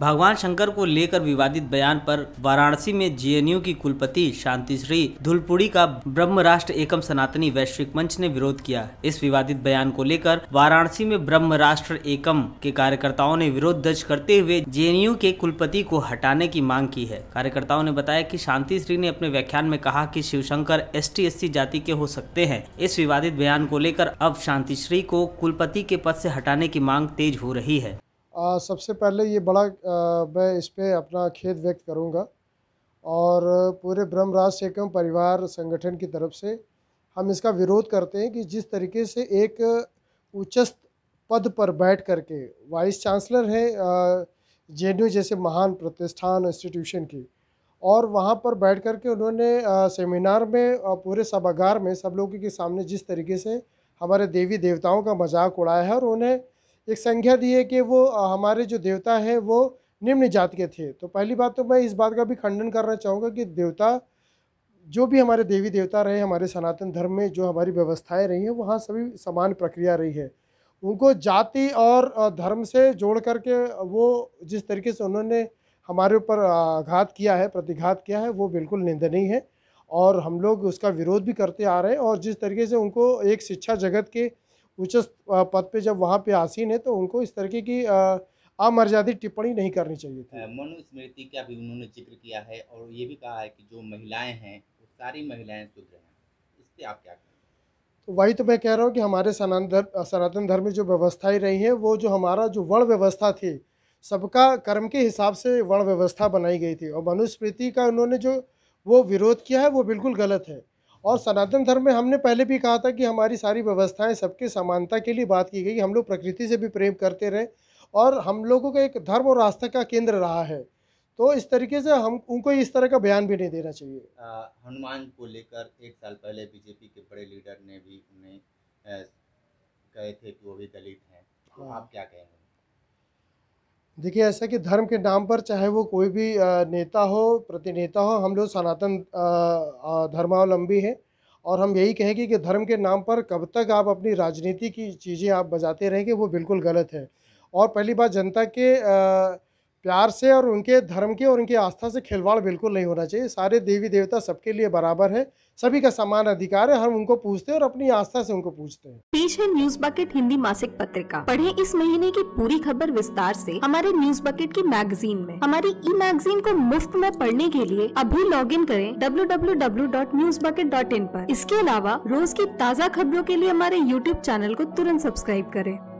भगवान शंकर को लेकर विवादित बयान पर वाराणसी में जेएनयू की कुलपति शांतिश्री धुलपुड़ी का ब्रह्म राष्ट्र एकम सनातनी वैश्विक मंच ने विरोध किया इस विवादित बयान को लेकर वाराणसी में ब्रह्म राष्ट्र एकम के कार्यकर्ताओं ने विरोध दर्ज करते हुए जेएनयू के कुलपति को हटाने की मांग की है कार्यकर्ताओं ने बताया की शांति श्री ने अपने व्याख्यान में कहा की शिवशंकर एस टी जाति के हो सकते हैं इस विवादित बयान को लेकर अब शांतिश्री को कुलपति के पद से हटाने की मांग तेज हो रही है आ, सबसे पहले ये बड़ा आ, मैं इस पर अपना खेद व्यक्त करूँगा और पूरे ब्रह्मराज सेकम परिवार संगठन की तरफ से हम इसका विरोध करते हैं कि जिस तरीके से एक उच्चस्त पद पर बैठ करके वाइस चांसलर है जे जैसे महान प्रतिष्ठान इंस्टीट्यूशन की और वहाँ पर बैठ कर के उन्होंने सेमिनार में और पूरे सभागार में सब लोगों के सामने जिस तरीके से हमारे देवी देवताओं का मजाक उड़ाया है और उन्हें एक संख्या दी है कि वो हमारे जो देवता है वो निम्न जात के थे तो पहली बात तो मैं इस बात का भी खंडन करना चाहूँगा कि देवता जो भी हमारे देवी देवता रहे हमारे सनातन धर्म में जो हमारी व्यवस्थाएं रही हैं वहाँ सभी समान प्रक्रिया रही है उनको जाति और धर्म से जोड़ करके वो जिस तरीके से उन्होंने हमारे ऊपर आघात किया है प्रतिघात किया है वो बिल्कुल निंदनीय है और हम लोग उसका विरोध भी करते आ रहे हैं और जिस तरीके से उनको एक शिक्षा जगत के उच्च uh, पद पे जब वहाँ पे आसीन है तो उनको इस तरीके की अमर्यादित uh, टिप्पणी नहीं करनी चाहिए थी मनुस्मृति का भी उन्होंने जिक्र किया है और ये भी कहा है कि जो महिलाएं हैं वो सारी महिलाएं सुधर हैं इससे आप क्या तो वही तो मैं कह रहा हूँ कि हमारे सनातन धर्म में जो व्यवस्थाएं रही हैं वो जो हमारा जो वर्ण व्यवस्था थी सबका कर्म के हिसाब से वर्ण व्यवस्था बनाई गई थी और मनुस्मृति का उन्होंने जो वो विरोध किया है वो बिल्कुल गलत है और सनातन धर्म में हमने पहले भी कहा था कि हमारी सारी व्यवस्थाएं सबके समानता के लिए बात की गई हम लोग प्रकृति से भी प्रेम करते रहे और हम लोगों का एक धर्म और आस्था का केंद्र रहा है तो इस तरीके से हम उनको इस तरह का बयान भी नहीं देना चाहिए हनुमान को लेकर एक साल पहले बीजेपी के बड़े लीडर ने भी उन्हें कहे थे कि वो भी दलित हैं तो हाँ। आप क्या कहेंगे देखिए ऐसा कि धर्म के नाम पर चाहे वो कोई भी नेता हो प्रतिनेता हो हम लोग सनातन धर्मावलंबी हैं और हम यही कहेंगे कि धर्म के नाम पर कब तक आप अपनी राजनीति की चीज़ें आप बजाते रहेंगे वो बिल्कुल गलत है और पहली बात जनता के आ, प्यार से और उनके धर्म के और उनकी आस्था से खिलवाड़ बिल्कुल नहीं होना चाहिए सारे देवी देवता सबके लिए बराबर है सभी का समान अधिकार है हम उनको पूछते हैं और अपनी आस्था से उनको पूछते हैं पेश है न्यूज बकेट हिंदी मासिक पत्रिका पढ़ें इस महीने की पूरी खबर विस्तार से हमारे न्यूज बकेट की मैगजीन में हमारी ई मैगजीन को मुफ्त में पढ़ने के लिए अभी लॉग इन करें डब्ल्यू पर इसके अलावा रोज की ताज़ा खबरों के लिए हमारे यूट्यूब चैनल को तुरंत सब्सक्राइब करें